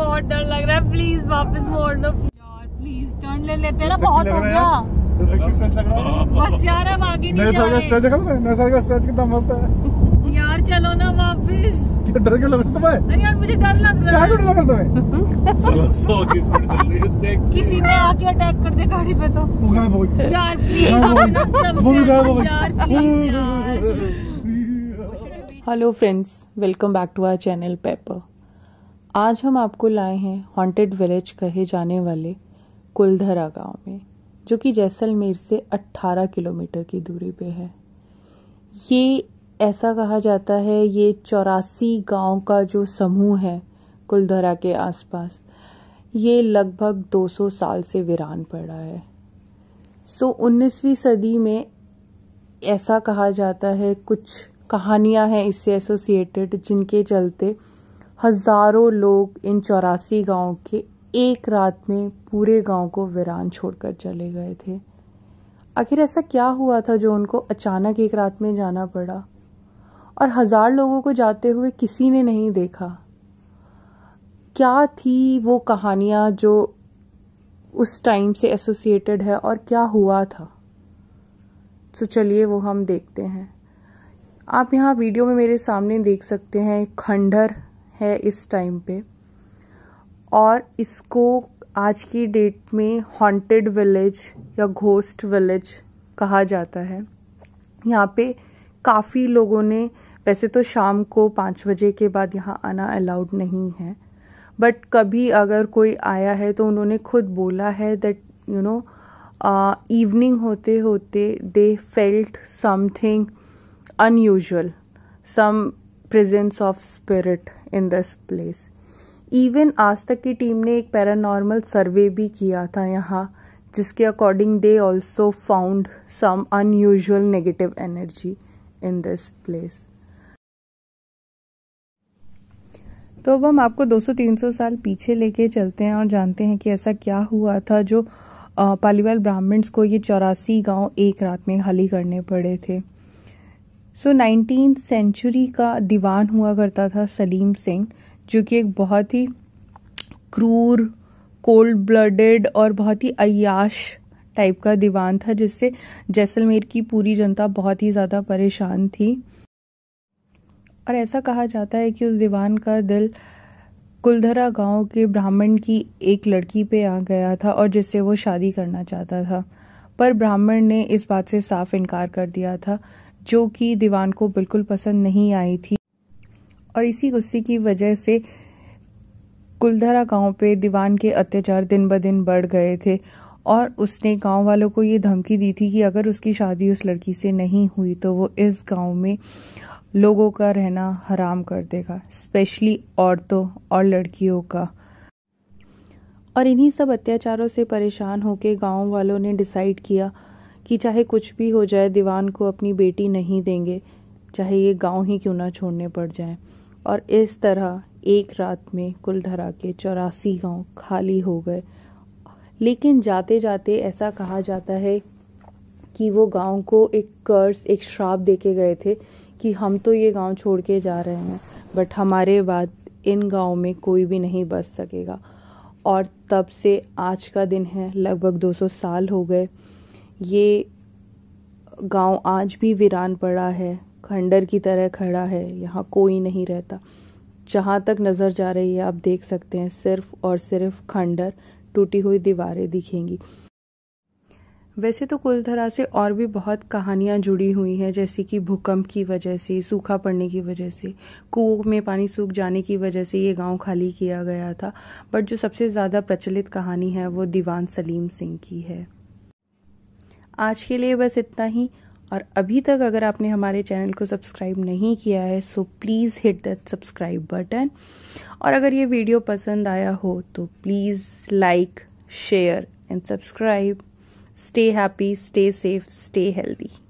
बहुत डर लग रहा है प्लीज वापस मोड़ लो यार प्लीज टर्न ले लेते हैं ना बहुत हो गया तो बस यार अब आगे नहीं जा रहे स्ट्रेच देखा था का स्ट्रेच कितना मस्त है यार चलो ना वापस डर क्यों लग रहा है अरे यार मुझे डर लग रहा है क्या लग रहा है किसी ने आके अटैक कर दे गाड़ी पे तो यार प्लीज यार hello friends welcome back to our channel पेप आज हम आपको लाए हैं हॉन्टेड विलेज कहे जाने वाले कुलधरा गांव में जो कि जैसलमेर से 18 किलोमीटर की दूरी पे है ये ऐसा कहा जाता है ये चौरासी गांव का जो समूह है कुलधरा के आसपास ये लगभग 200 साल से वीरान पड़ा है सो so, 19वीं सदी में ऐसा कहा जाता है कुछ कहानियां हैं इससे एसोसिएटेड जिनके चलते हजारों लोग इन चौरासी गांव के एक रात में पूरे गांव को वीरान छोड़कर चले गए थे आखिर ऐसा क्या हुआ था जो उनको अचानक एक रात में जाना पड़ा और हजार लोगों को जाते हुए किसी ने नहीं देखा क्या थी वो कहानियाँ जो उस टाइम से एसोसिएटेड है और क्या हुआ था तो चलिए वो हम देखते हैं आप यहाँ वीडियो में मेरे सामने देख सकते हैं खंडर है इस टाइम पे और इसको आज की डेट में हॉन्टेड विलेज या घोस्ट विलेज कहा जाता है यहाँ पे काफ़ी लोगों ने वैसे तो शाम को पाँच बजे के बाद यहाँ आना अलाउड नहीं है बट कभी अगर कोई आया है तो उन्होंने खुद बोला है दैट यू नो इवनिंग होते होते they felt something unusual some presence of spirit in this place even आज तक की टीम ने एक पैरानॉर्मल सर्वे भी किया था यहाँ जिसके according they also found some unusual negative energy in this place तो अब हम आपको 200-300 साल पीछे लेके चलते हैं और जानते हैं कि ऐसा क्या हुआ था जो पालीवाल ब्राह्मण्स को ये चौरासी गांव एक रात में खाली करने पड़े थे सो नाइनटीन सेंचुरी का दीवान हुआ करता था सलीम सिंह जो कि एक बहुत ही क्रूर कोल्ड ब्लडेड और बहुत ही अयाश टाइप का दीवान था जिससे जैसलमेर की पूरी जनता बहुत ही ज़्यादा परेशान थी और ऐसा कहा जाता है कि उस दीवान का दिल कुलधरा गांव के ब्राह्मण की एक लड़की पे आ गया था और जिससे वो शादी करना चाहता था पर ब्राह्मण ने इस बात से साफ इनकार कर दिया था जो कि दीवान को बिल्कुल पसंद नहीं आई थी और इसी गुस्से की वजह से कुलधरा गांव पे दीवान के अत्याचार दिन ब दिन बढ़ गए थे और उसने गांव वालों को ये धमकी दी थी कि अगर उसकी शादी उस लड़की से नहीं हुई तो वो इस गांव में लोगों का रहना हराम कर देगा स्पेशली औरतों और लड़कियों का और इन्हीं सब अत्याचारों से परेशान होकर गांव वालों ने डिसाइड किया कि चाहे कुछ भी हो जाए दीवान को अपनी बेटी नहीं देंगे चाहे ये गांव ही क्यों ना छोड़ने पड़ जाए और इस तरह एक रात में कुल धरा के चौरासी गांव खाली हो गए लेकिन जाते जाते ऐसा कहा जाता है कि वो गांव को एक कर्ज एक श्राप दे के गए थे कि हम तो ये गांव छोड़ के जा रहे हैं बट हमारे बाद इन गांव में कोई भी नहीं बच सकेगा और तब से आज का दिन है लगभग 200 साल हो गए ये गांव आज भी वीरान पड़ा है खंडर की तरह खड़ा है यहाँ कोई नहीं रहता जहाँ तक नज़र जा रही है आप देख सकते हैं सिर्फ और सिर्फ खंडर टूटी हुई दीवारें दिखेंगी वैसे तो कुलधरा से और भी बहुत कहानियाँ जुड़ी हुई हैं जैसे कि भूकंप की वजह से सूखा पड़ने की वजह से कुओं में पानी सूख जाने की वजह से ये गांव खाली किया गया था बट जो सबसे ज़्यादा प्रचलित कहानी है वो दीवान सलीम सिंह की है आज के लिए बस इतना ही और अभी तक अगर आपने हमारे चैनल को सब्सक्राइब नहीं किया है so please hit that subscribe button और अगर ये वीडियो पसंद आया हो तो please like share and subscribe stay happy stay safe stay healthy